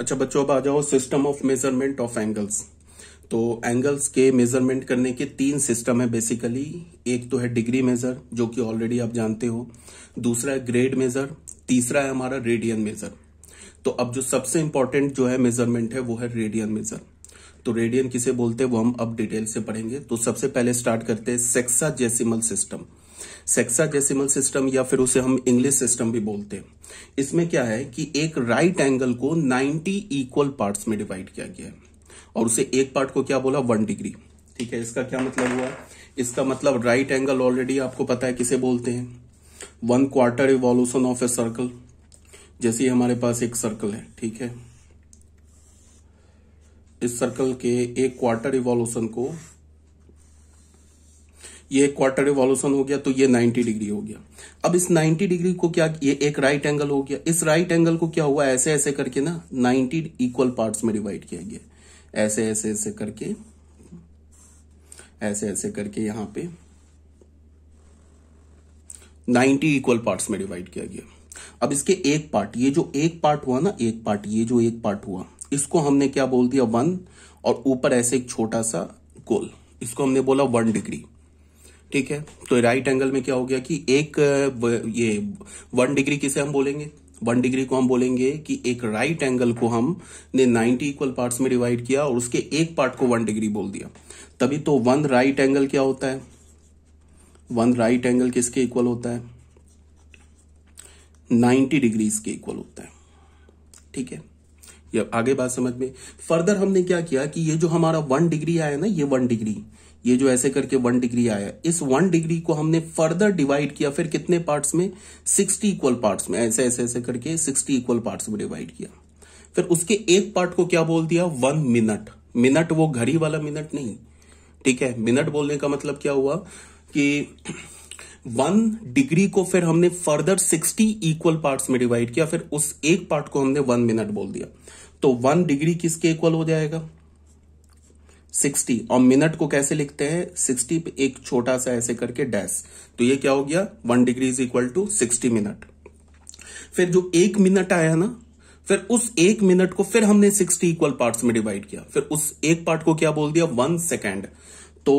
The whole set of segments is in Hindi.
अच्छा बच्चों अब आ जाओ system of measurement of angles तो एंगल्स के मेजरमेंट करने के तीन सिस्टम है बेसिकली एक तो है डिग्री मेजर जो कि ऑलरेडी आप जानते हो दूसरा है ग्रेड मेजर तीसरा है हमारा रेडियन मेजर तो अब जो सबसे इंपॉर्टेंट जो है मेजरमेंट है वो है रेडियन मेजर तो रेडियन किसे बोलते हैं वो हम अब डिटेल से पढ़ेंगे तो सबसे पहले स्टार्ट करते हैं sexa system sexagesimal system या फिर उसे हम इंग्लिश सिस्टम भी बोलते हैं इसमें क्या है कि एक राइट एंगल को 90 इक्वल पार्ट्स में डिवाइड किया गया है और उसे एक पार्ट को क्या बोला वन डिग्री ठीक है इसका क्या मतलब हुआ इसका मतलब राइट एंगल ऑलरेडी आपको पता है किसे बोलते हैं one quarter evolution of a circle जैसे हमारे पास एक सर्कल है ठीक है इस सर्कल के एक क्वार्टर इवोल्यूशन को ये क्वार्टर इवोल्यूशन हो गया तो ये 90 डिग्री हो गया अब इस 90 डिग्री को क्या ये एक राइट एंगल हो गया इस राइट एंगल को क्या हुआ ऐसे ऐसे करके ना 90 इक्वल पार्ट्स में डिवाइड किया गया ऐसे ऐसे ऐसे करके ऐसे ऐसे करके यहां पे 90 इक्वल पार्ट्स में डिवाइड किया गया अब इसके एक पार्ट ये जो एक पार्ट हुआ ना एक पार्ट ये जो एक पार्ट हुआ इसको हमने क्या बोल दिया वन और ऊपर ऐसे एक छोटा सा गोल इसको हमने बोला वन डिग्री ठीक है तो राइट एंगल में क्या हो गया कि एक ये वन डिग्री किसे हम बोलेंगे वन डिग्री को हम बोलेंगे कि एक राइट एंगल को हम ने इक्वल पार्ट्स में डिवाइड किया और उसके एक पार्ट को वन डिग्री बोल दिया तभी तो वन राइट एंगल क्या होता है वन राइट एंगल किसके इक्वल होता है नाइन्टी डिग्रीज के इक्वल होता है ठीक है ये आगे बात समझ में फर्दर हमने क्या किया कि ये जो हमारा वन डिग्री आया ना ये वन डिग्री ये जो ऐसे करके वन डिग्री आया इस वन डिग्री को हमने फर्दर डिवाइड किया फिर कितने पार्ट्स में सिक्सटी इक्वल पार्ट्स में ऐसे ऐसे ऐसे करके सिक्सटी इक्वल पार्ट्स में डिवाइड किया फिर उसके एक पार्ट को क्या बोल दिया वन मिनट मिनट वो घड़ी वाला मिनट नहीं ठीक है मिनट बोलने का मतलब क्या हुआ कि वन डिग्री को फिर हमने फर्दर सिक्सटी इक्वल पार्ट्स में डिवाइड किया फिर उस एक पार्ट को हमने वन मिनट बोल दिया तो वन डिग्री किसके इक्वल हो जाएगा सिक्सटी और मिनट को कैसे लिखते हैं सिक्सटी पे एक छोटा सा ऐसे करके डैश तो ये क्या हो गया one degree is equal to sixty minute फिर जो एक मिनट आया ना फिर उस एक मिनट को फिर हमने सिक्सटी इक्वल पार्ट्स में डिवाइड किया फिर उस एक पार्ट को क्या बोल दिया वन सेकेंड तो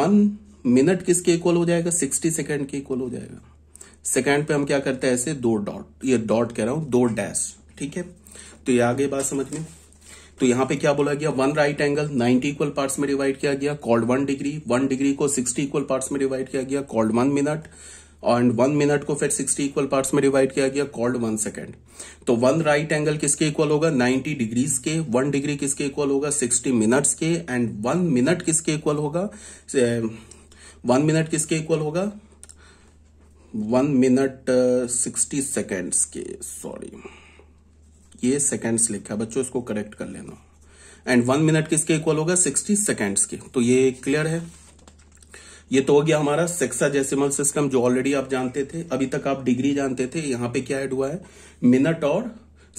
वन मिनट किसके इक्वल हो जाएगा सिक्सटी सेकेंड के इक्वल हो जाएगा सेकेंड पे हम क्या करते हैं ऐसे दो डॉट ये डॉट कह रहा हूं दो डैश ठीक है तो ये आगे बात समझ में तो यहां पे क्या बोला गया one right angle 90 equal parts में डिवाइड किया गया called one degree one degree को 60 इक्वल पार्ट्स में डिवाइड किया गया called one minute and one minute को फिर 60 इक्वल पार्ट्स में डिवाइड किया गया कॉल्ड वन सेकेंड तो वन राइट एंगल किसके इक्वल होगा 90 डिग्रीज के वन डिग्री किसके इक्वल होगा 60 मिनट्स के एंड वन मिनट किसके इक्वल होगा वन uh, मिनट किसके इक्वल होगा वन मिनट सिक्सटी सेकेंड्स के सॉरी ये सेकेंड्स लिखा है बच्चों इसको करेक्ट कर लेना एंड वन मिनट किसके इक्वल होगा सिक्सटी सेकेंड्स के तो ये क्लियर है ये तो हो गया हमारा सेक्सा जेसिमल सिस्टम जो ऑलरेडी आप जानते थे अभी तक आप डिग्री जानते थे यहां पे क्या ऐड हुआ है मिनट और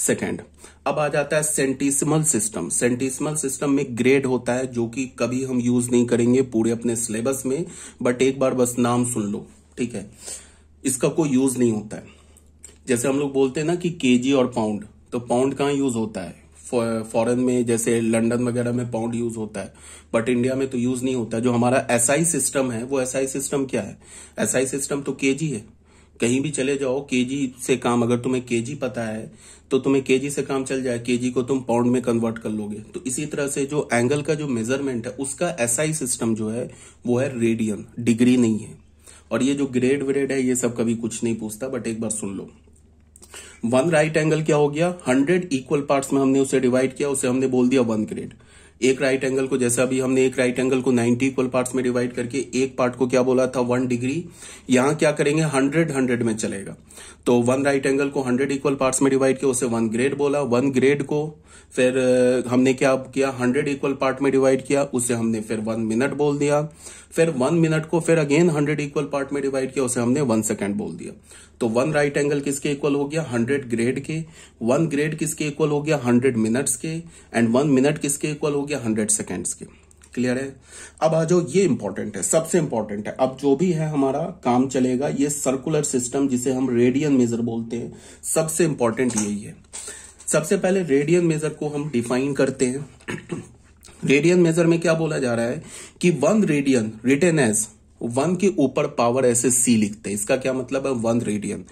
सेकेंड अब आ जाता है सेंटिसिमल सिस्टम सेंटिसिमल सिस्टम में ग्रेड होता है जो कि कभी हम यूज नहीं करेंगे पूरे अपने सिलेबस में बट एक बार बस नाम सुन लो ठीक है इसका कोई यूज नहीं होता है जैसे हम लोग बोलते हैं ना कि केजी और पाउंड तो पाउंड कहाँ यूज होता है फॉरेन में जैसे लंदन वगैरह में पाउंड यूज होता है बट इंडिया में तो यूज नहीं होता जो हमारा एसआई सिस्टम है वो एसआई सिस्टम क्या है एसआई सिस्टम तो केजी है कहीं भी चले जाओ केजी से काम अगर तुम्हें केजी पता है तो तुम्हें केजी से काम चल जाए केजी को तुम पाउंड में कन्वर्ट कर लोगे तो इसी तरह से जो एंगल का जो मेजरमेंट है उसका एसआई सिस्टम जो है वो है रेडियन डिग्री नहीं है और ये जो ग्रेड व्रेड है ये सब कभी कुछ नहीं पूछता बट एक बार सुन लो वन राइट एंगल क्या हो गया हंड्रेड इक्वल पार्ट्स में हमने उसे डिवाइड किया उसे हमने बोल दिया वन ग्रेड एक राइट एंगल को जैसे अभी हमने एक राइट एंगल को 90 इक्वल पार्ट्स में डिवाइड करके एक पार्ट को क्या बोला था वन डिग्री यहां क्या करेंगे हंड्रेड हंड्रेड में चलेगा तो वन राइट एंगल को हंड्रेड इक्वल पार्ट्स में डिवाइड किया उसे वन ग्रेड बोला वन ग्रेड को फिर हमने क्या किया हंड्रेड इक्वल पार्ट में डिवाइड किया उसे हमने फिर वन मिनट बोल दिया फिर वन मिनट को फिर अगेन हंड्रेड इक्वल पार्ट में डिवाइड किया उसे हमने वन सेकेंड बोल दिया तो वन राइट एंगल किसके इक्वल हो गया हंड्रेड ग्रेड के वन ग्रेड किसके इक्वल हो गया हंड्रेड मिनट्स के एंड वन मिनट किसके इक्वल हो गया हंड्रेड सेकेंड्स के क्लियर है अब आ जाओ ये इंपॉर्टेंट है सबसे इंपॉर्टेंट है अब जो भी है हमारा काम चलेगा ये सर्कुलर सिस्टम जिसे हम रेडियन मेजर बोलते हैं सबसे इंपॉर्टेंट यही है सबसे पहले रेडियन मेजर को हम डिफाइन करते हैं रेडियन मेजर में क्या बोला जा रहा है कि one radian written as one के ऊपर पावर ऐसे सी लिखते हैं इसका क्या मतलब है one radian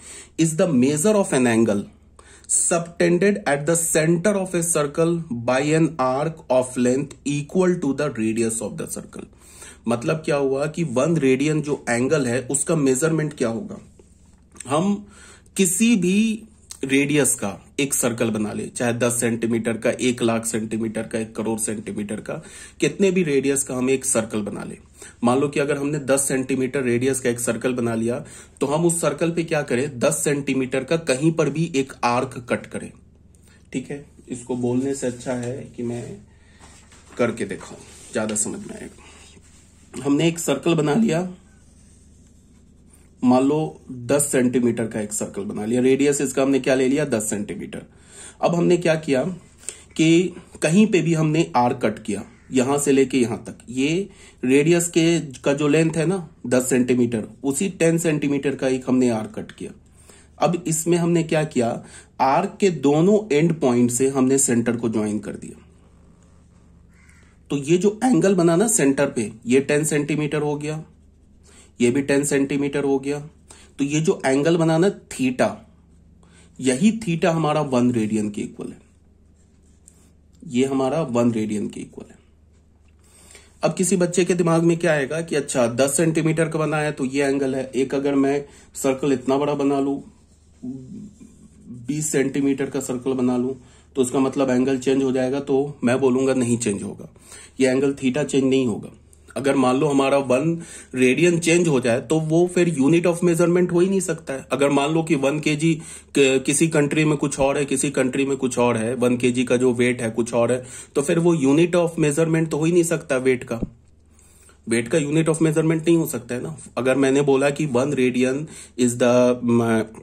is the measure of an angle subtended at the centre of a circle by an arc of length equal to the radius of the circle मतलब क्या हुआ कि वन रेडियन जो एंगल है उसका मेजरमेंट क्या होगा हम किसी भी रेडियस का एक सर्कल बना ले चाहे दस सेंटीमीटर का एक लाख सेंटीमीटर का एक करोड़ सेंटीमीटर का कितने भी रेडियस का हम एक सर्कल बना ले मान लो कि अगर हमने दस सेंटीमीटर रेडियस का एक सर्कल बना लिया तो हम उस सर्कल पे क्या करें दस सेंटीमीटर का कहीं पर भी एक आर्क कट करें ठीक है इसको बोलने से अच्छा है कि मैं करके देखाऊ ज्यादा समझ में आएगा हमने एक सर्कल बना लिया मान लो 10 सेंटीमीटर का एक सर्कल बना लिया रेडियस इसका हमने क्या ले लिया 10 सेंटीमीटर अब हमने क्या किया कि कहीं पे भी हमने आर कट किया यहां से लेके यहां तक ये रेडियस के का जो लेंथ है ना 10 सेंटीमीटर उसी 10 सेंटीमीटर का एक हमने आर कट किया अब इसमें हमने क्या किया आर के दोनों एंड पॉइंट से हमने सेंटर को ज्वाइन कर दिया तो ये जो एंगल बना ना सेंटर पे ये 10 सेंटीमीटर हो गया ये भी टेन सेंटीमीटर हो गया तो ये जो एंगल बनाना थीटा यही थीटा हमारा वन रेडियन के इक्वल है ये हमारा वन रेडियन के इक्वल है अब किसी बच्चे के दिमाग में क्या आएगा कि अच्छा दस सेंटीमीटर का बना है तो ये एंगल है एक अगर मैं सर्कल इतना बड़ा बना लू बीस सेंटीमीटर का सर्कल बना लू तो उसका मतलब एंगल चेंज हो जाएगा तो मैं बोलूंगा नहीं चेंज होगा ये एंगल थीटा चेंज नहीं होगा अगर मान लो हमारा वन रेडियन चेंज हो जाए तो वो फिर यूनिट ऑफ मेजरमेंट हो ही नहीं सकता है अगर मान लो कि वन के जी किसी कंट्री में कुछ और है किसी कंट्री में कुछ और है वन के जी का जो वेट है कुछ और है तो फिर वो यूनिट ऑफ मेजरमेंट तो हो ही नहीं सकता वेट का वेट का यूनिट ऑफ मेजरमेंट नहीं हो सकता है ना अगर मैंने बोला कि one radian is the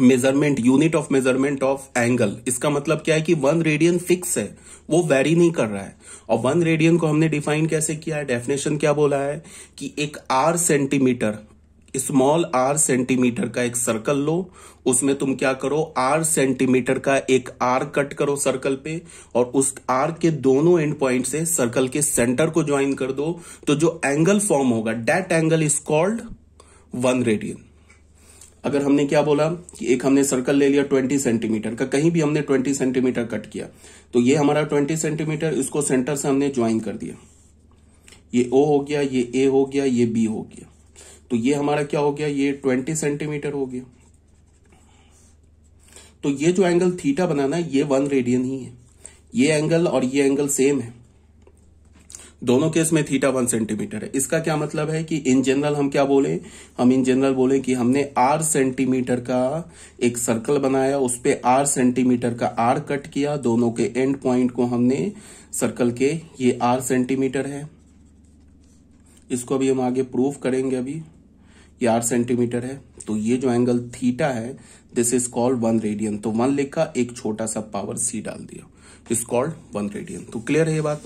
measurement unit of measurement of angle इसका मतलब क्या है कि वन रेडियन फिक्स है वो वेरी नहीं कर रहा है और वन रेडियन को हमने डिफाइन कैसे किया है डेफिनेशन क्या बोला है कि एक R centimetre small R centimetre का एक सर्कल लो उसमें तुम क्या करो आर सेंटीमीटर का एक आर कट करो सर्कल पे और उस आर के दोनों एंड पॉइंट से सर्कल के सेंटर को ज्वाइन कर दो तो जो एंगल फॉर्म होगा that angle is called one radian अगर हमने क्या बोला कि एक हमने सर्कल ले लिया 20 सेंटीमीटर का कहीं भी हमने 20 सेंटीमीटर कट किया तो ये हमारा 20 सेंटीमीटर इसको सेंटर से हमने ज्वाइन कर दिया ये ओ हो गया ये ए हो गया ये बी हो गया तो ये हमारा क्या हो गया ये 20 सेंटीमीटर हो गया तो ये जो एंगल थीटा बनाना है ये वन रेडियन ही है ये एंगल और ये एंगल सेम है दोनों केस में थीटा वन सेंटीमीटर है इसका क्या मतलब है कि इन जनरल हम क्या बोले हम इन जनरल बोले कि हमने आर सेंटीमीटर का एक सर्कल बनाया उस पर आर सेंटीमीटर का आर कट किया दोनों के एंड पॉइंट को हमने सर्कल के ये आर सेंटीमीटर है इसको अभी हम आगे प्रूफ करेंगे अभी ये आर सेंटीमीटर है तो ये जो एंगल थीटा है this is called one radian तो वन लिखा एक छोटा सा पावर सी डाल दिया इज कॉल्ड वन रेडियन तो क्लियर है ये बात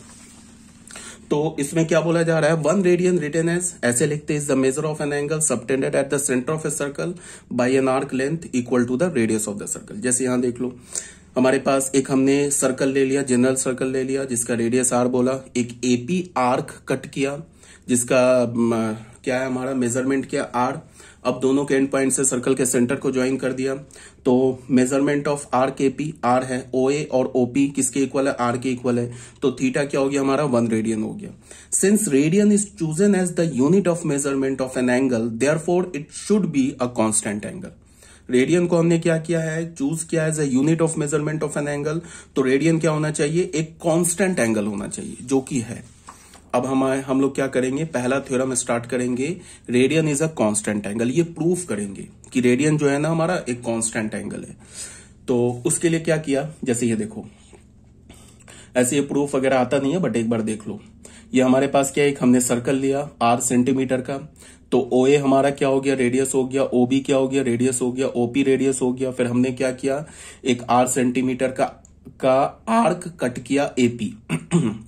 तो इसमें क्या बोला जा रहा है वन रेडियन रिटेन एज ऐसे लिखते is the measure of an angle subtended at the centre of a circle by an arc length equal to the radius of the circle जैसे यहां देख लो हमारे पास एक हमने सर्कल ले लिया जनरल सर्कल ले लिया जिसका रेडियस आर बोला एक एपी आर्क कट किया जिसका क्या है हमारा मेजरमेंट किया आर अब दोनों के एंड पॉइंट से सर्कल के सेंटर को ज्वाइन कर दिया तो मेजरमेंट ऑफ आर के पी आर है ओ ए और ओपी किसके इक्वल है आर के इक्वल है तो थीटा क्या हो गया हमारा वन रेडियन हो गया since radian is chosen as the unit of measurement of an angle therefore it should be a constant angle radian को हमने क्या किया है चूज किया as a unit of measurement of an angle तो रेडियन क्या होना चाहिए एक कॉन्स्टेंट एंगल होना चाहिए जो कि है अब हम हम लोग क्या करेंगे पहला थ्योरम स्टार्ट करेंगे radian is a constant angle ये प्रूफ करेंगे कि रेडियन जो है ना हमारा एक कांस्टेंट एंगल है तो उसके लिए क्या किया जैसे ये देखो ऐसे ये प्रूफ वगैरह आता नहीं है बट एक बार देख लो ये हमारे पास क्या एक हमने सर्कल लिया आर सेंटीमीटर का तो ओ ए हमारा क्या हो गया रेडियस हो गया ओ बी क्या हो गया रेडियस हो गया ओपी रेडियस हो गया फिर हमने क्या किया एक आर सेंटीमीटर का का आर्क कट किया एपी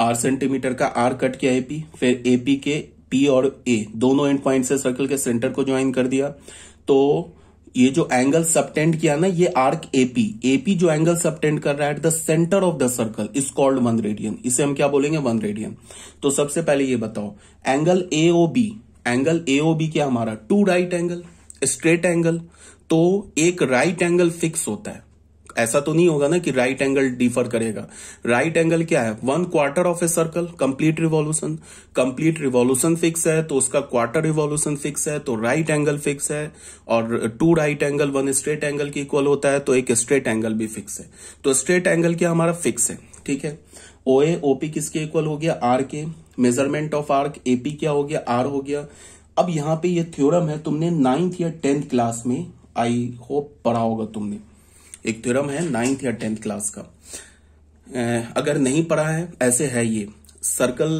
आर सेंटीमीटर का आर कट किया एपी फिर एपी के पी और ए दोनों एंड पॉइंट से सर्कल के सेंटर को ज्वाइन कर दिया तो ये जो एंगल सबटेंड किया ना ये आर्क एपी एपी जो एंगल सबटेंड कर रहा है at the centre of the circle is called one radian इसे हम क्या बोलेंगे वन रेडियन तो सबसे पहले ये बताओ angle A O B angle A O B क्या हमारा two right angle straight angle तो एक राइट एंगल फिक्स होता है ऐसा तो नहीं होगा ना कि राइट एंगल डिफर करेगा राइट एंगल क्या है one quarter of a circle complete revolution complete revolution fix है तो उसका क्वार्टर रिवॉल्यूशन फिक्स है तो राइट एंगल फिक्स है और two right angle one straight angle की इक्वल होता है तो एक स्ट्रेट एंगल भी फिक्स है तो स्ट्रेट एंगल क्या हमारा फिक्स है ठीक है ओ ए ओपी किसके इक्वल हो गया आर के मेजरमेंट ऑफ आर्क एपी क्या हो गया आर हो गया अब यहां पे ये थ्योरम है तुमने नाइन्थ या टेंथ क्लास में आई होप पढ़ा होगा तुमने एक थ्योरम है नाइन्थ या टेंथ क्लास का अगर नहीं पढ़ा है ऐसे है ये सर्कल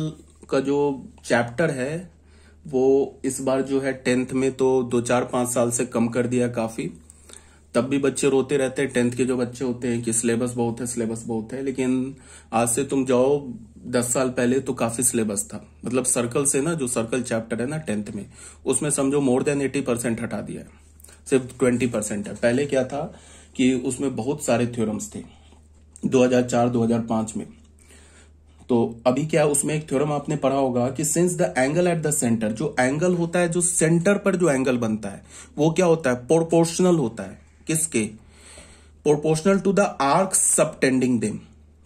का जो चैप्टर है वो इस बार जो है टेंथ में तो दो चार पांच साल से कम कर दिया काफी तब भी बच्चे रोते रहते हैं टेंथ के जो बच्चे होते हैं कि सिलेबस बहुत है सिलेबस बहुत है लेकिन आज से तुम जाओ दस साल पहले तो काफी सिलेबस था मतलब सर्कल से ना जो सर्कल चैप्टर है ना टेंथ में उसमें समझो मोर देन एटी परसेंट हटा दिया है सिर्फ ट्वेंटी परसेंट है पहले क्या था कि उसमें बहुत सारे थ्योरम्स थे 2004-2005 में तो अभी क्या उसमें एक थ्योरम आपने पढ़ा होगा कि since the angle at the centre जो एंगल होता है जो सेंटर पर जो एंगल बनता है वो क्या होता है प्रोपोर्शनल होता है किसके proportional to the arc subtending them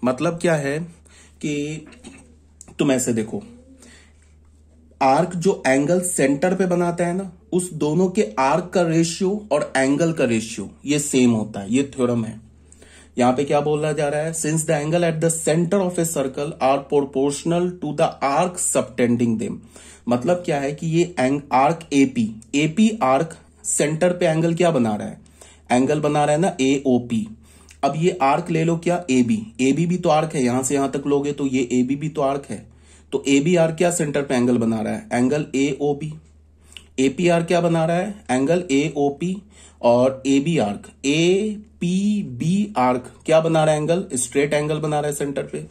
मतलब क्या है कि तुम ऐसे देखो आर्क जो एंगल सेंटर पे बनाता है ना उस दोनों के आर्क का रेशियो और एंगल का रेशियो ये सेम होता है ये थ्योरम है यहां पे क्या बोला जा रहा है since the angle at the centre of a circle are proportional to the arc subtending them मतलब क्या है कि ये एंग, arc AP AP arc centre पे एंगल क्या बना रहा है एंगल बना रहा है ना ए पी अब ये आर्क ले लो क्या ए बी ए बी भी तो आर्क है यहां से यहां तक लोगे तो ये ए बी भी तो आर्क है तो ए बी आर्क क्या सेंटर पे एंगल बना रहा है angle A O B A P are क्या बना रहा है एंगल ए ओ पी और A B arc A P B arc क्या बना रहा है एंगल स्ट्रेट एंगल बना रहा है सेंटर पे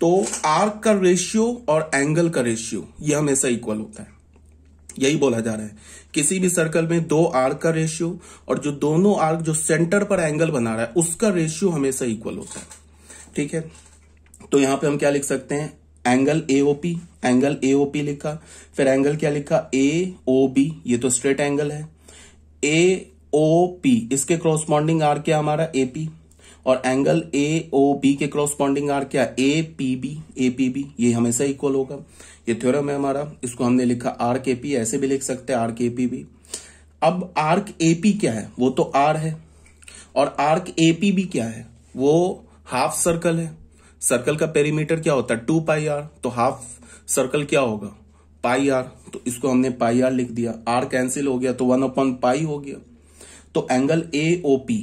तो आर्क का रेशियो और एंगल का रेशियो ये हमेशा इक्वल होता है यही बोला जा रहा है किसी भी सर्कल में दो आर्क का रेशियो और जो दोनों आर्क जो सेंटर पर एंगल बना रहा है उसका रेशियो हमेशा इक्वल होता है ठीक है तो यहां पे हम क्या लिख सकते हैं एंगल एओपी एंगल एओपी लिखा फिर एंगल क्या लिखा ए ओ बी ये तो स्ट्रेट एंगल है ए ओ पी इसके क्रॉसपॉन्डिंग आर क्या हमारा एपी और एंगल ए ओ बी के क्रॉसपॉन्डिंग आर क्या A P B A P B ये हमेशा इक्वल होगा ये थ्योरम है हमारा इसको हमने लिखा आर के पी ऐसे भी लिख सकते हैं आर के पी भी अब आर्क एपी क्या है वो तो आर है और आर्क भी क्या है वो हाफ सर्कल है सर्कल का पेरीमीटर क्या होता है टू पाई आर तो हाफ सर्कल क्या होगा पाई आर तो इसको हमने पाई आर लिख दिया आर कैंसिल हो गया तो वन अपॉन पाई हो गया तो angle A O P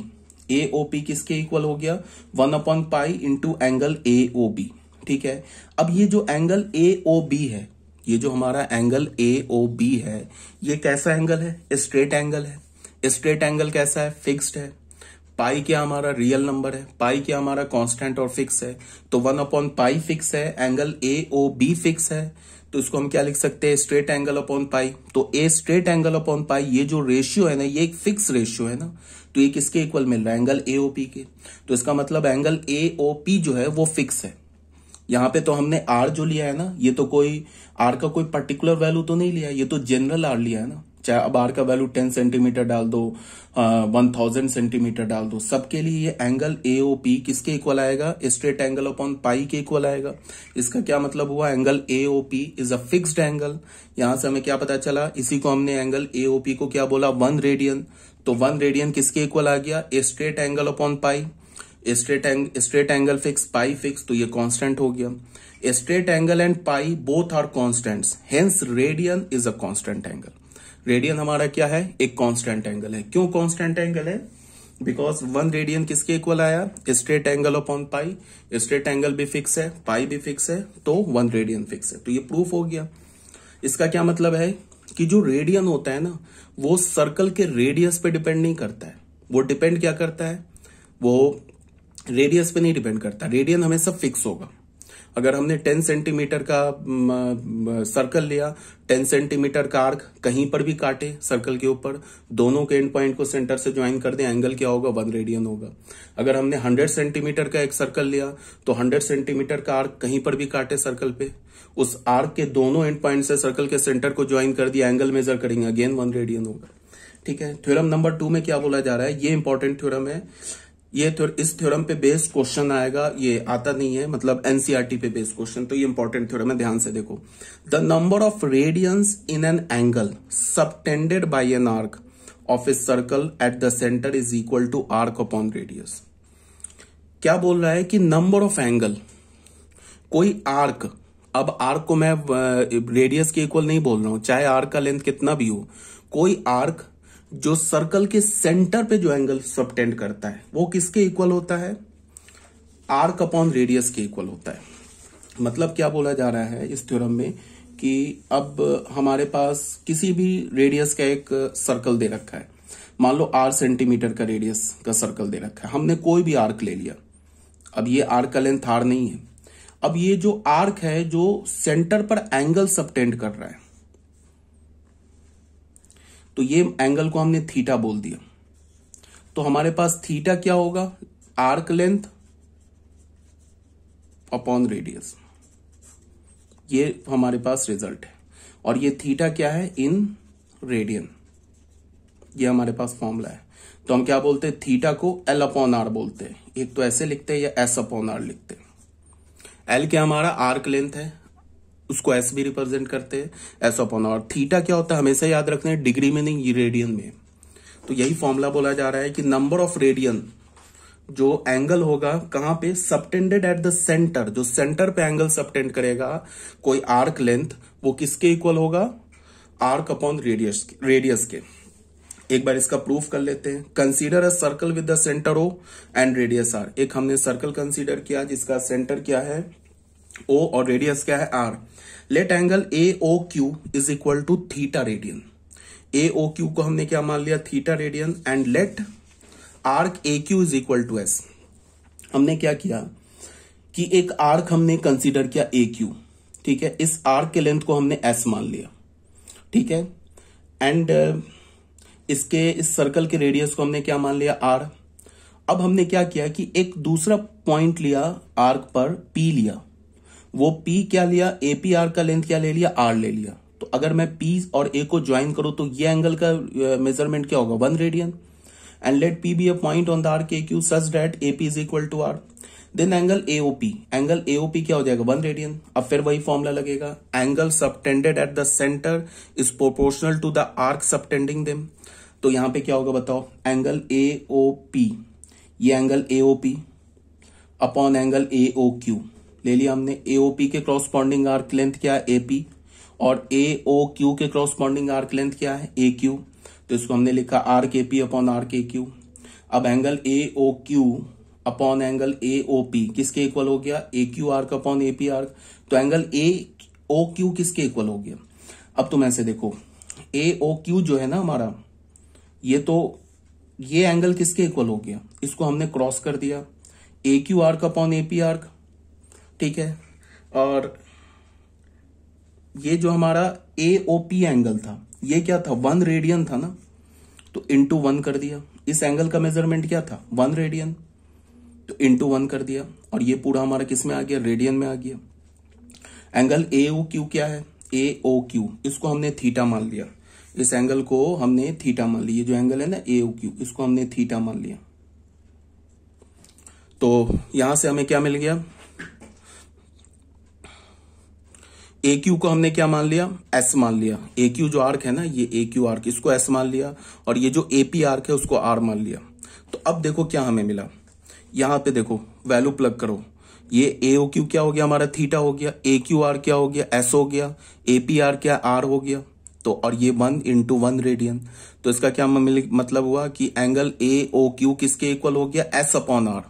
A O P किसके इक्वल हो गया one upon pi into angle A O B ठीक है अब ये जो एंगल ए ओ बी है ये जो हमारा एंगल ए ओ बी है ये कैसा एंगल है स्ट्रेट एंगल है स्ट्रेट एंगल कैसा है फिक्स्ड है पाई क्या हमारा रियल नंबर है पाई क्या हमारा कांस्टेंट और फिक्स है तो वन अपॉन पाई फिक्स है angle A O B fix है तो इसको हम क्या लिख सकते हैं स्ट्रेट एंगल अपॉन पाई तो a straight angle upon pi ये जो रेशियो है ना ये एक फिक्स रेशियो है ना तो ये किसके इक्वल मिल रहा है एंगल ए ओ पी के तो इसका मतलब एंगल ए ओ पी जो है वो फिक्स है यहाँ पे तो हमने आर जो लिया है ना ये तो कोई आर का कोई पर्टिकुलर वैल्यू तो नहीं लिया ये तो जनरल आर लिया है ना चाहे बार का वैल्यू टेन सेंटीमीटर डाल दो वन थाउजेंड सेंटीमीटर डाल दो सबके लिए ये एंगल ए ओ पी किसके इक्वल आएगा स्ट्रेट एंगल अपॉन पाई के इक्वल आएगा इसका क्या मतलब हुआ angle A O P is a fixed angle यहां से हमें क्या पता चला इसी को हमने एंगल ए ओ पी को क्या बोला वन रेडियन तो वन रेडियन किसके इक्वल आ गया straight angle upon pi straight angle straight angle fix pi fix तो ये कॉन्स्टेंट हो गया straight angle and pi both are constant hence radian is a constant angle radian हमारा क्या है एक कांस्टेंट एंगल है क्यों कांस्टेंट एंगल है बिकॉज वन रेडियन किसके इक्वल आया straight angle upon pi straight angle भी फिक्स है पाई भी फिक्स है तो वन रेडियन फिक्स है तो ये प्रूफ हो गया इसका क्या मतलब है कि जो रेडियन होता है ना वो सर्कल के रेडियस पे डिपेंड नहीं करता है वो डिपेंड क्या करता है वो रेडियस पे नहीं डिपेंड करता रेडियन हमेशा फिक्स होगा अगर हमने 10 सेंटीमीटर का सर्कल लिया 10 सेंटीमीटर का आर्क कहीं पर भी काटे सर्कल के ऊपर दोनों के एंड पॉइंट को सेंटर से ज्वाइन कर दें एंगल क्या होगा वन रेडियन होगा अगर हमने 100 सेंटीमीटर का एक सर्कल लिया तो 100 सेंटीमीटर का आर्क कहीं पर भी काटे सर्कल पे उस आर्क के दोनों एंड पॉइंट से सर्कल के सेंटर को ज्वाइन कर दिया एंगल मेजर करेंगे अगेन वन रेडियन होगा ठीक है थ्योरम नंबर टू में क्या बोला जा रहा है ये इंपॉर्टेंट थ्योरम है ये थ्योर, इस थ्योरम पे बेस्ड क्वेश्चन आएगा ये आता नहीं है मतलब एनसीआरटी e पे बेस्ड क्वेश्चन तो ये इंपॉर्टेंट थ्योरम है ध्यान से देखो the number of radians in an angle subtended by an arc of a circle at the centre is equal to arc upon radius क्या बोल रहा है कि नंबर ऑफ एंगल कोई आर्क अब आर्क को मैं रेडियस के इक्वल नहीं बोल रहा हूं चाहे आर्क का लेंथ कितना भी हो कोई आर्क जो सर्कल के सेंटर पे जो एंगल सबटेंड करता है वो किसके इक्वल होता है आर्क अपॉन रेडियस के इक्वल होता है मतलब क्या बोला जा रहा है इस थ्योरम में कि अब हमारे पास किसी भी रेडियस का एक सर्कल दे रखा है मान लो आर सेंटीमीटर का रेडियस का सर्कल दे रखा है हमने कोई भी आर्क ले लिया अब ये आर्क का लेंथ आर नहीं है अब ये जो आर्क है जो सेंटर पर एंगल सबटेंड कर रहा है तो ये एंगल को हमने थीटा बोल दिया तो हमारे पास थीटा क्या होगा आर्क लेंथ अपॉन रेडियस ये हमारे पास रिजल्ट है और ये थीटा क्या है इन रेडियन ये हमारे पास फॉर्मूला है तो हम क्या बोलते हैं थीटा को एल अपॉन आर बोलते हैं एक तो ऐसे लिखते हैं या एस अपॉन आर लिखते हैं एल क्या हमारा आर्क लेंथ है उसको एस भी रिप्रेजेंट करते हैं एस अपॉन और थीटा क्या होता है हमेशा याद रखते हैं डिग्री में नहीं रेडियन में तो यही फॉर्मूला बोला जा रहा है कि नंबर ऑफ रेडियन जो एंगल होगा कहां पे सबटेंडेड एट द सेंटर जो सेंटर पे एंगल सबटेंड करेगा कोई आर्क लेंथ वो किसके इक्वल होगा आर्क अपॉन रेडियस रेडियस के एक बार इसका प्रूफ कर लेते हैं consider a circle with the centre O and radius r एक हमने सर्कल कंसीडर किया जिसका सेंटर क्या है ओ और रेडियस क्या है r let angle A O Q is equal to theta radian A O Q को हमने क्या मान लिया theta radian and let arc A Q is equal to s हमने क्या किया कि एक आर्क हमने कंसीडर किया ए क्यू ठीक है इस आर्क के लेंथ को हमने एस मान लिया ठीक है एंड uh, इसके इस सर्कल के रेडियस को हमने क्या मान लिया आर अब हमने क्या किया कि एक दूसरा पॉइंट लिया आर्क पर पी लिया वो पी क्या लिया APR का लेंथ क्या ले लिया आर ले लिया तो अगर मैं पी और ए को ज्वाइन करूं तो ये एंगल का मेजरमेंट uh, क्या होगा one radian and let P B a point on the arc के Q such that A P is equal to r then angle AOP angle AOP क्या हो जाएगा वन रेडियन अब फिर वही फॉर्मूला लगेगा angle subtended at the centre is proportional to the arc subtending them तो यहां पे क्या होगा बताओ एंगल एओपी ये angle AOP upon angle AO Q ले लिया हमने एओपी के क्रॉसपॉन्डिंग आर्क लेंथ क्या है एपी और एओ क्यू के क्रॉसपॉन्डिंग आर्क लेंथ क्या है ए क्यू तो इसको हमने लिखा आर के पी अपॉन आर के क्यू अब angle A O Q upon angle A O P किसके इक्वल हो गया A Q arc upon A P arc तो एंगल ए ओ क्यू किसके इक्वल हो गया अब तुम ऐसे देखो ए ओ क्यू जो है ना हमारा ये तो ये एंगल किसके इक्वल हो गया इसको हमने क्रॉस कर दिया A Q arc upon A P arc ठीक है और ये जो हमारा ए पी एंगल था ये क्या था वन रेडियन था ना तो इंटू वन कर दिया इस एंगल का मेजरमेंट क्या था वन रेडियन तो इंटू वन कर दिया और ये पूरा हमारा किस में आ गया रेडियन में आ गया एंगल ए ओ क्यू क्या है ए ओ क्यू इसको हमने थीटा मान लिया इस एंगल को हमने थीटा मान लिया जो एंगल है ना ए ओ क्यू इसको हमने थीटा मान लिया तो यहां से हमें क्या मिल गया ए क्यू को हमने क्या मान लिया एस मान लिया ए क्यू जो आर्क है ना ये ए क्यू आर्क इसको एस मान लिया और ये जो ए पी आर्क है उसको आर मान लिया तो अब देखो क्या हमें मिला यहां पे देखो वैल्यू प्लग करो ये ए ओ क्यू क्या हो गया हमारा थीटा हो गया ए क्यू आर क्या हो गया एस हो गया ए पी आर क्या आर हो गया तो और ये वन इंटू वन रेडियन तो इसका क्या मतलब हुआ कि एंगल ए ओ क्यू किसके इक्वल हो गया एस अपॉन आर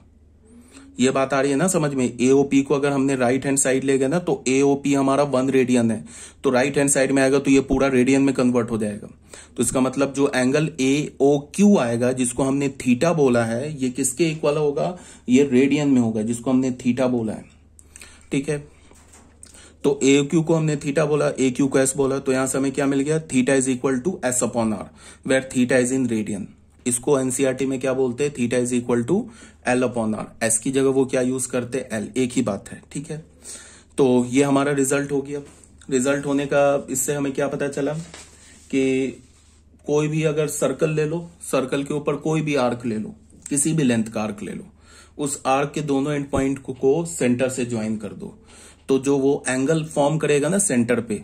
ये बात आ रही है ना समझ में एओपी को अगर हमने राइट हैंड साइड ले गए ना तो एओपी हमारा वन रेडियन है तो राइट हैंड साइड में आएगा तो ये पूरा रेडियन में कन्वर्ट हो जाएगा तो इसका मतलब जो एंगल ए ओ क्यू आएगा जिसको हमने थीटा बोला है ये किसके इक्वल होगा ये रेडियन में होगा जिसको हमने थीटा बोला है ठीक है तो ए क्यू को हमने थीटा बोला ए क्यू को एस बोला तो यहां से हमें क्या मिल गया theta is equal to s upon r where theta is in radian इसको एनसीआरटी e में क्या बोलते हैं theta is equal to l upon r s की जगह वो क्या यूज करते हैं एल एक ही बात है ठीक है तो ये हमारा रिजल्ट हो गया रिजल्ट होने का इससे हमें क्या पता चला कि कोई भी अगर सर्कल ले लो सर्कल के ऊपर कोई भी आर्क ले लो किसी भी लेंथ का आर्क ले लो उस आर्क के दोनों एंड पॉइंट को, को सेंटर से ज्वाइन कर दो तो जो वो एंगल फॉर्म करेगा ना सेंटर पे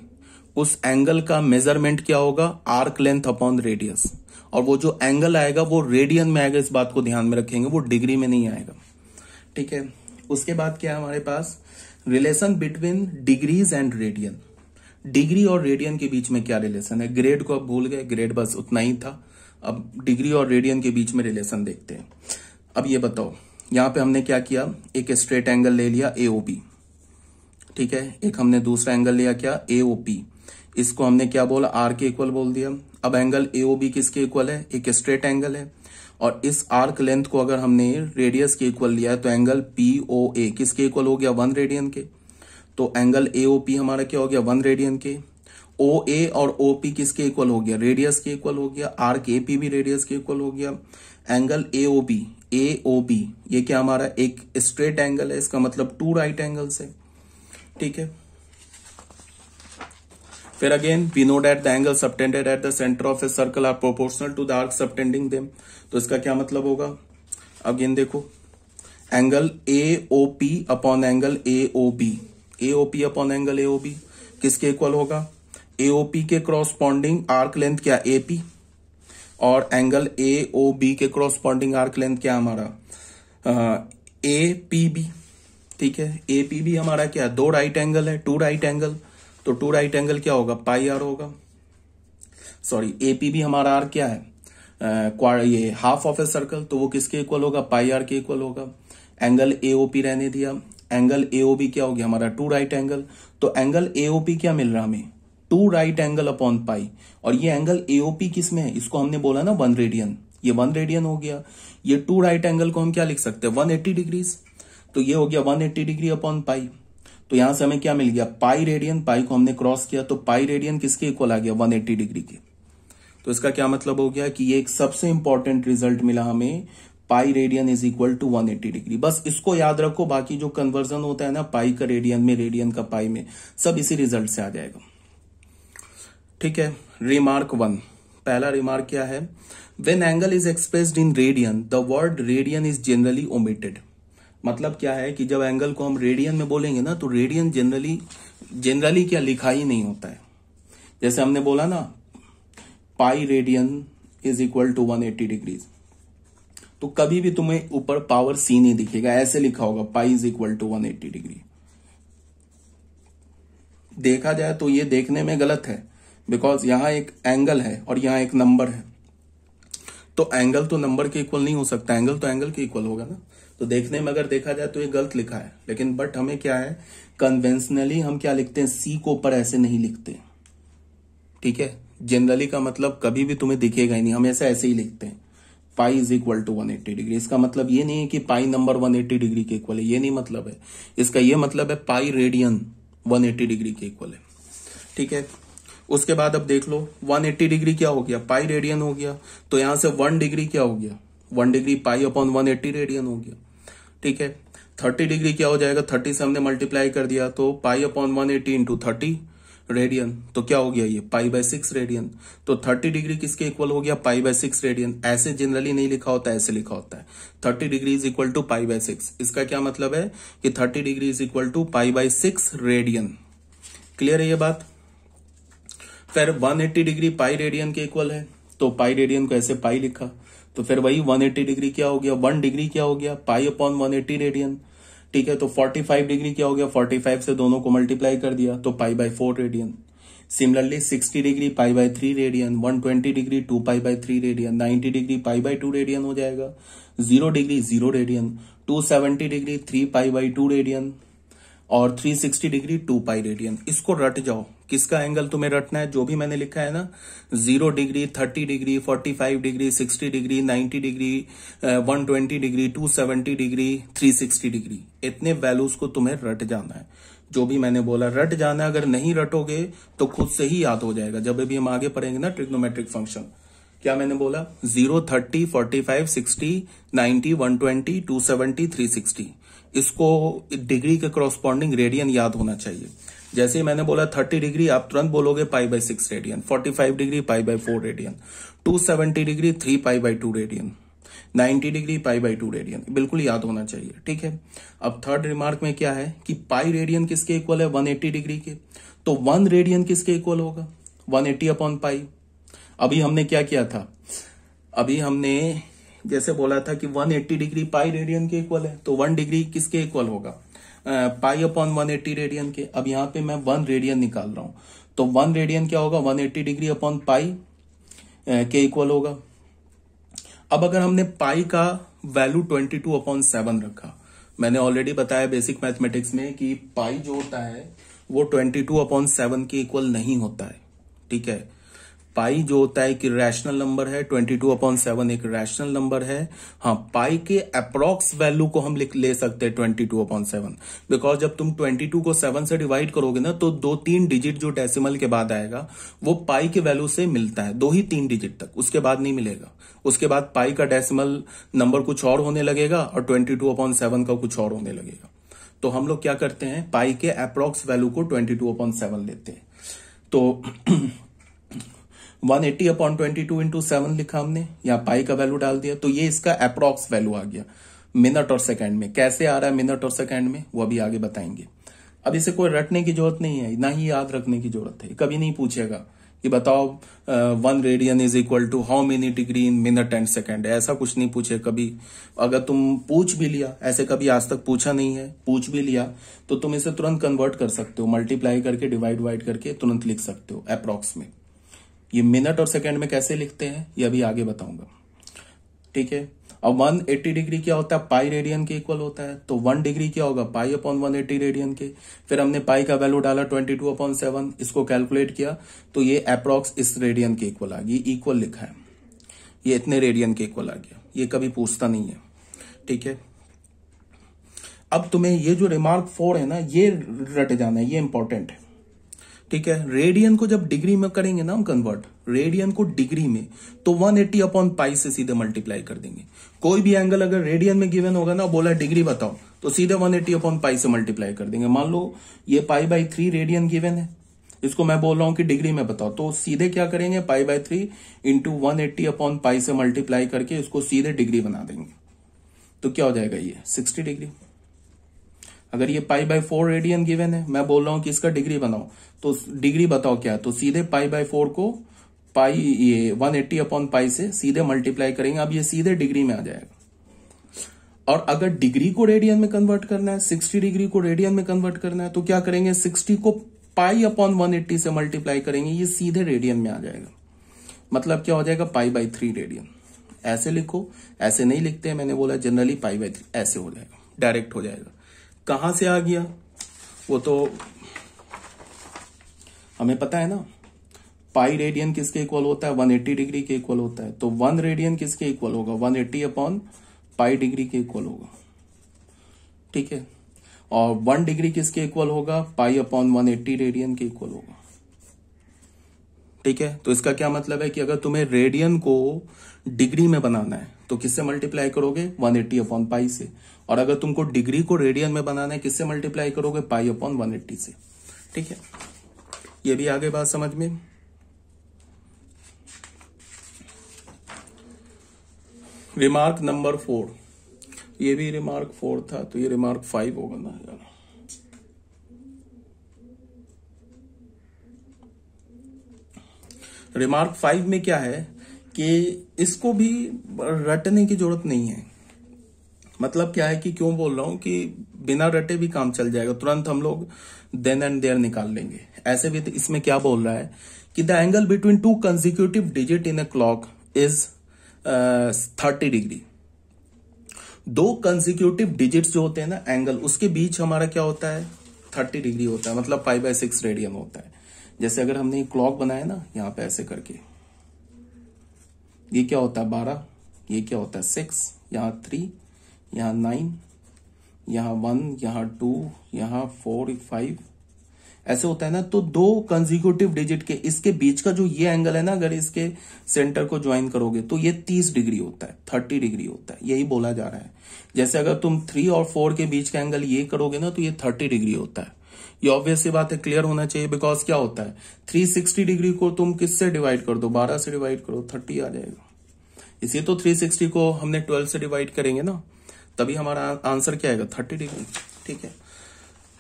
उस एंगल का मेजरमेंट क्या होगा आर्क लेंथ अपॉन रेडियस और वो जो एंगल आएगा वो रेडियन में आएगा इस बात को ध्यान में रखेंगे वो डिग्री में नहीं आएगा ठीक है उसके बाद क्या है हमारे पास relation between degrees and radian degree और रेडियन के बीच में क्या रिलेशन है ग्रेड को आप भूल गए ग्रेड बस उतना ही था अब डिग्री और रेडियन के बीच में रिलेशन देखते हैं अब ये बताओ यहां पे हमने क्या किया एक स्ट्रेट एंगल ले लिया एओपी ठीक है एक हमने दूसरा एंगल लिया क्या एओपी इसको हमने क्या बोला आर के इक्वल बोल दिया अब एंगल ए बी किसके इक्वल है एक स्ट्रेट एंगल है और इस आर्क लेंथ को अगर हमने रेडियस के इक्वल लिया है तो एंगल पी ओ ए किसके इक्वल हो गया वन रेडियन के तो एंगल ए ओ पी हमारा क्या हो गया वन रेडियन के ओ ए और ओ पी किसके इक्वल हो गया रेडियस के इक्वल हो गया आर्क ए पी भी रेडियस के इक्वल हो गया angle A O B A O B ये क्या हमारा एक स्ट्रेट एंगल है इसका मतलब टू राइट एंगल्स है ठीक है फिर again we know that the angle subtended at the centre of a circle are proportional to the arc subtending them तो इसका क्या मतलब होगा अगेन देखो angle A O P upon angle A O B A O P upon angle A O B किसके इक्वल होगा ए ओ पी के क्रॉसपॉन्डिंग आर्क लेंथ क्या ए पी और एंगल ए ओ बी के क्रॉसपॉन्डिंग आर्क लेंथ क्या हमारा ए पी बी ठीक है ए पी बी हमारा क्या दो राइट एंगल है टू राइट एंगल तो टू राइट एंगल क्या होगा पाई आर होगा सॉरी एपी भी हमारा आर क्या है ये हाफ ऑफ ए सर्कल तो वो किसके इक्वल होगा पाई आर के इक्वल होगा एंगल एओपी रहने दिया एंगल एओबी क्या हो गया हमारा टू राइट एंगल तो एंगल एओपी क्या मिल रहा हमें two right angle upon pi और ये एंगल एओपी किस में है इसको हमने बोला ना वन रेडियन ये वन रेडियन हो गया ये टू राइट एंगल को हम क्या लिख सकते हैं वन एट्टी डिग्रीज तो ये हो गया one eighty degree upon pi तो यहां से हमें क्या मिल गया पाई रेडियन पाई को हमने क्रॉस किया तो पाई रेडियन किसके इक्वल आ गया 180 डिग्री के तो इसका क्या मतलब हो गया कि ये एक सबसे इंपॉर्टेंट रिजल्ट मिला हमें pi radian is equal to 180 degree बस इसको याद रखो बाकी जो कन्वर्जन होता है ना पाई का रेडियन में रेडियन का पाई में सब इसी रिजल्ट से आ जाएगा ठीक है रिमार्क वन पहला रिमार्क क्या है when angle is expressed in radian the word radian is generally omitted मतलब क्या है कि जब एंगल को हम रेडियन में बोलेंगे ना तो रेडियन जनरली जनरली क्या लिखा ही नहीं होता है जैसे हमने बोला ना pi radian is equal to one eighty degrees तो कभी भी तुम्हें ऊपर पावर सी नहीं दिखेगा ऐसे लिखा होगा pi is equal to one eighty degree देखा जाए तो ये देखने में गलत है बिकॉज यहां एक एंगल है और यहां एक नंबर है तो एंगल तो नंबर के इक्वल नहीं हो सकता एंगल तो एंगल के इक्वल होगा ना तो देखने में अगर देखा जाए तो ये गलत लिखा है लेकिन बट हमें क्या है कन्वेंशनली हम क्या लिखते हैं सी को ऊपर ऐसे नहीं लिखते ठीक है जनरली का मतलब कभी भी तुम्हें दिखेगा ही नहीं हम ऐसे ही लिखते हैं pi is equal to 180 degree इसका मतलब ये नहीं है कि पाई नंबर 180 डिग्री के इक्वल है ये नहीं मतलब है इसका ये मतलब है पाई रेडियन 180 डिग्री के इक्वल है ठीक है उसके बाद अब देख लो 180 डिग्री क्या हो गया पाई रेडियन हो गया तो यहां से वन डिग्री क्या हो गया one degree pi upon one eighty radian हो गया ठीक है थर्टी डिग्री क्या हो जाएगा थर्टी से हमने मल्टीप्लाई कर दिया तो pi upon one eighty into thirty radian तो क्या हो गया ये पाई बाय सिक्स रेडियन तो थर्टी डिग्री किसके इक्वल हो गया पाई बाय सिक्स रेडियन ऐसे जनरली नहीं लिखा होता ऐसे लिखा होता है thirty degree is equal to pi by six इसका क्या मतलब है कि thirty degree is equal to pi by six radian clear है ये बात फिर 180 डिग्री पाई रेडियन के इक्वल है तो पाई रेडियन को ऐसे पाई लिखा तो फिर वही 180 डिग्री क्या हो गया वन डिग्री क्या हो गया पाई अपॉन वन रेडियन ठीक है तो 45 डिग्री क्या हो गया 45 से दोनों को मल्टीप्लाई कर दिया तो pi by four radian similarly 60 degree pi by three radian 120 degree two pi by three radian 90 degree pi by two radian हो जाएगा zero degree zero radian 270 degree three pi by two radian और 360 डिग्री टू पाई रेडियन इसको रट जाओ किसका एंगल तुम्हें रटना है जो भी मैंने लिखा है ना zero degree thirty degree forty five degree sixty degree ninety degree one twenty degree two seventy degree three sixty degree इतने वैल्यूज को तुम्हें रट जाना है जो भी मैंने बोला रट जाना अगर नहीं रटोगे तो खुद से ही याद हो जाएगा जब भी हम आगे पढ़ेंगे ना ट्रिग्नोमेट्रिक फंक्शन क्या मैंने बोला zero thirty forty five sixty ninety one twenty two seventy three sixty इसको डिग्री के क्रॉस्पॉन्डिंग रेडियन याद होना चाहिए जैसे ही मैंने बोला 30 डिग्री आप तुरंत बोलोगे pi by six radian 45 degree pi by four radian 270 degree three pi by two radian 90 degree pi by two radian बिल्कुल याद होना चाहिए ठीक है अब थर्ड रिमार्क में क्या है कि पाई रेडियन किसके इक्वल है एट्टी डिग्री के तो वन रेडियन किसके इक्वल होगा वन एट्टी अपॉन पाई अभी हमने क्या किया था अभी हमने जैसे बोला था कि 180 डिग्री पाई रेडियन के इक्वल है तो 1 डिग्री किसके इक्वल होगा पाई अपॉन 180 रेडियन के अब यहां पे मैं 1 रेडियन निकाल रहा हूं तो 1 रेडियन क्या होगा 180 डिग्री अपॉन पाई के इक्वल होगा अब अगर हमने पाई का वैल्यू 22 टू अपॉन सेवन रखा मैंने ऑलरेडी बताया बेसिक मैथमेटिक्स में कि पाई जो होता है वो ट्वेंटी टू अपॉन सेवन के इक्वल नहीं होता है ठीक है पाई जो होता है कि रैशनल नंबर है ट्वेंटी टू अपॉन सेवन एक रैशनल नंबर है हाँ पाई के अप्रोक्स वैल्यू को हम लिख ले सकते हैं twenty two upon seven because जब तुम 22 को सेवन से डिवाइड करोगे ना तो दो तीन डिजिट जो डेसिमल के बाद आएगा वो पाई के वैल्यू से मिलता है दो ही तीन डिजिट तक उसके बाद नहीं मिलेगा उसके बाद पाई का डेसिमल नंबर कुछ और होने लगेगा और ट्वेंटी टू सेवन का कुछ और होने लगेगा तो हम लोग क्या करते हैं पाई के अप्रोक्स वैल्यू को ट्वेंटी टू सेवन लेते हैं तो one eighty upon twenty two into seven लिखा हमने यहाँ पाई का वैल्यू डाल दिया तो ये इसका अप्रोक्स वैल्यू आ गया मिनट और सेकंड में कैसे आ रहा है मिनट और सेकंड में वो अभी आगे बताएंगे अब इसे कोई रटने की जरूरत नहीं है ना ही याद रखने की जरूरत है कभी नहीं पूछेगा कि बताओ one radian is equal to how many degree in minute and second ऐसा कुछ नहीं पूछे कभी अगर तुम पूछ भी लिया ऐसे कभी आज तक पूछा नहीं है पूछ भी लिया तो तुम इसे तुरंत कन्वर्ट कर सकते हो मल्टीप्लाई करके डिवाइड वाइड करके तुरंत लिख सकते हो अप्रोक्स में ये मिनट और सेकंड में कैसे लिखते हैं ये अभी आगे बताऊंगा ठीक है अब 180 डिग्री क्या होता है पाई रेडियन के इक्वल होता है तो 1 डिग्री क्या होगा पाई अपॉन 180 रेडियन के फिर हमने पाई का वैल्यू डाला 22 अपॉन सेवन इसको कैलकुलेट किया तो ये अप्रॉक्स इस रेडियन के इक्वल आ गई इक्वल लिखा है ये इतने रेडियन के इक्वल आ गया ये कभी पूछता नहीं है ठीक है अब तुम्हें ये जो रिमार्क फोर है ना ये रट जाना है ये इंपॉर्टेंट है ठीक है रेडियन को जब डिग्री में करेंगे ना हम कन्वर्ट रेडियन को डिग्री में तो 180 एट्टी अपॉन पाई से सीधे मल्टीप्लाई कर देंगे कोई भी एंगल अगर रेडियन में गिवन होगा ना बोला डिग्री बताओ तो सीधे 180 एट्टी अपॉन पाई से मल्टीप्लाई कर देंगे मान लो ये pi by three radian given है इसको मैं बोल रहा हूं कि डिग्री में बताओ तो सीधे क्या करेंगे pi by three into one eighty upon pi से मल्टीप्लाई करके इसको सीधे डिग्री बना देंगे तो क्या हो जाएगा ये सिक्सटी डिग्री अगर ये pi by four radian given है मैं बोल रहा हूं कि इसका डिग्री बनाओ तो डिग्री बताओ क्या तो सीधे पाई बाय फोर को पाई ये 180 एट्टी अपॉन पाई से सीधे मल्टीप्लाई करेंगे अब ये सीधे डिग्री में आ जाएगा और अगर डिग्री को रेडियन में कन्वर्ट करना है 60 डिग्री को रेडियन में कन्वर्ट करना है तो क्या करेंगे 60 को पाई अपॉन वन से मल्टीप्लाई करेंगे ये सीधे रेडियन में आ जाएगा मतलब क्या हो जाएगा पाई बाई थ्री रेडियन ऐसे लिखो ऐसे नहीं लिखते मैंने बोला जनरली पाई बाई थ्री ऐसे हो जाएगा डायरेक्ट हो जाएगा कहां से आ गया वो तो हमें पता है ना पाई रेडियन किसके इक्वल होता है 180 डिग्री के इक्वल होता है तो वन रेडियन किसके इक्वल होगा 180 एट्टी अपॉन पाई डिग्री के इक्वल होगा ठीक है और वन डिग्री किसके इक्वल होगा पाई अपॉन 180 रेडियन के इक्वल होगा ठीक है तो इसका क्या मतलब है कि अगर तुम्हें रेडियन को डिग्री में बनाना है तो किससे मल्टीप्लाई करोगे 180 एट्टी अपॉन पाई से और अगर तुमको डिग्री को रेडियन में बनाना है किससे मल्टीप्लाई करोगे पाई अपॉन वन एट्टी से ठीक है ये भी आगे बात समझ में रिमार्क नंबर फोर ये भी रिमार्क फोर था तो ये रिमार्क फाइव होगा ना यार रिमार्क फाइव में क्या है कि इसको भी रटने की जरूरत नहीं है मतलब क्या है कि क्यों बोल रहा हूं कि बिना रटे भी काम चल जाएगा तुरंत हम लोग देन एंड देयर निकाल लेंगे ऐसे भी तो इसमें क्या बोल रहा है कि the angle between two consecutive digit in a clock is thirty degree दो कंजिक्यूटिव डिजिट जो होते हैं ना एंगल उसके बीच हमारा क्या होता है थर्टी डिग्री होता है मतलब फाइव बाय सिक्स रेडियन होता है जैसे अगर हमने क्लॉक बनाया ना यहां पे ऐसे करके ये क्या होता है बारह ये क्या होता है सिक्स यहां थ्री यहाँ नाइन यहाँ वन यहाँ टू यहाँ फोर फाइव ऐसे होता है ना तो दो कंजिक्यूटिव डिजिट के इसके बीच का जो ये एंगल है ना अगर इसके सेंटर को ज्वाइन करोगे तो ये तीस डिग्री होता है थर्टी डिग्री होता है यही बोला जा रहा है जैसे अगर तुम थ्री और फोर के बीच का एंगल ये करोगे ना तो ये थर्टी डिग्री होता है ये ऑब्वियस बात है क्लियर होना चाहिए बिकॉज क्या होता है थ्री सिक्सटी डिग्री को तुम किससे डिवाइड कर दो बारह से डिवाइड करो थर्टी आ जाएगा इसी तो थ्री सिक्सटी को हमने ट्वेल्व से डिवाइड करेंगे ना तभी हमारा आंसर क्या आएगा थर्टी डिग्री ठीक है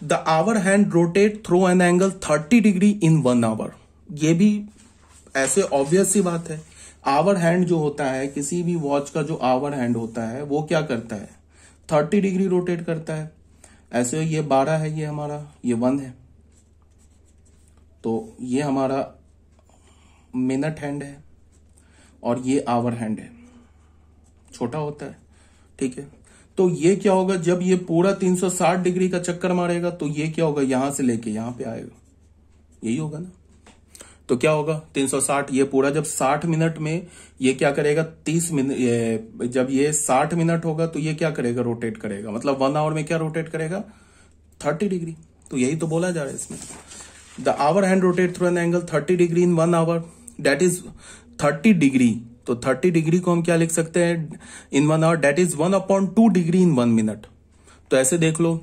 the hour hand rotate through an angle thirty degree in one hour ये भी ऐसे ऑब्वियस सी बात है आवर हैंड जो होता है किसी भी वॉच का जो आवर हैंड होता है वो क्या करता है थर्टी डिग्री रोटेट करता है ऐसे ये बारह है ये हमारा ये वन है तो ये हमारा मिनट हैंड है और ये आवर हैंड है छोटा होता है ठीक है तो ये क्या होगा जब ये पूरा 360 डिग्री का चक्कर मारेगा तो ये क्या होगा यहां से लेके यहां पे आएगा यही होगा ना तो क्या होगा 360 ये पूरा जब 60 मिनट में ये क्या करेगा 30 मिनट जब ये 60 मिनट होगा तो ये क्या करेगा रोटेट करेगा मतलब वन आवर में क्या रोटेट करेगा 30 डिग्री तो यही तो बोला जा रहा है इसमें the hour hand rotate through an angle 30 degree in one hour that is 30 degree तो 30 डिग्री को हम क्या लिख सकते हैं in one hour that is one upon two degree in one minute तो ऐसे देख लो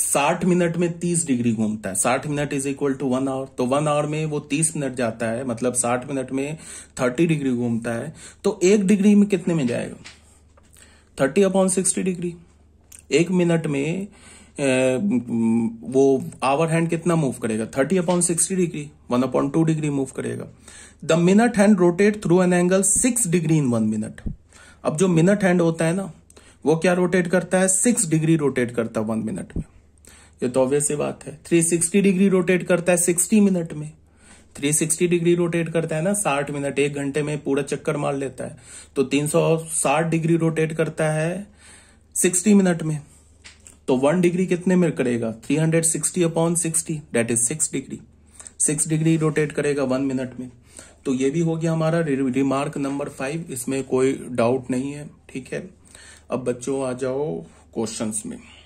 60 मिनट में 30 डिग्री घूमता है 60 minute is equal to one hour तो वन आवर में वो 30 मिनट जाता है मतलब 60 मिनट में 30 डिग्री घूमता है तो एक डिग्री में कितने में जाएगा 30 अपॉन सिक्सटी डिग्री एक मिनट में वो आवर हैंड कितना मूव करेगा thirty upon sixty degree one upon two degree move करेगा the minute hand rotate through an angle six degree in one minute अब जो मिनट हैंड होता है ना वो क्या रोटेट करता है सिक्स डिग्री रोटेट करता है वन मिनट में ये तो ऑब्वियस बात है थ्री सिक्सटी डिग्री रोटेट करता है सिक्सटी मिनट में थ्री सिक्सटी डिग्री रोटेट करता है ना साठ मिनट एक घंटे में पूरा चक्कर मार लेता है तो तीन सौ साठ डिग्री रोटेट करता है सिक्सटी मिनट में तो वन डिग्री कितने में करेगा three hundred sixty upon sixty that is six degree six degree rotate करेगा वन मिनट में तो ये भी हो गया हमारा रिमार्क नंबर फाइव इसमें कोई डाउट नहीं है ठीक है अब बच्चों आ जाओ क्वेश्चंस में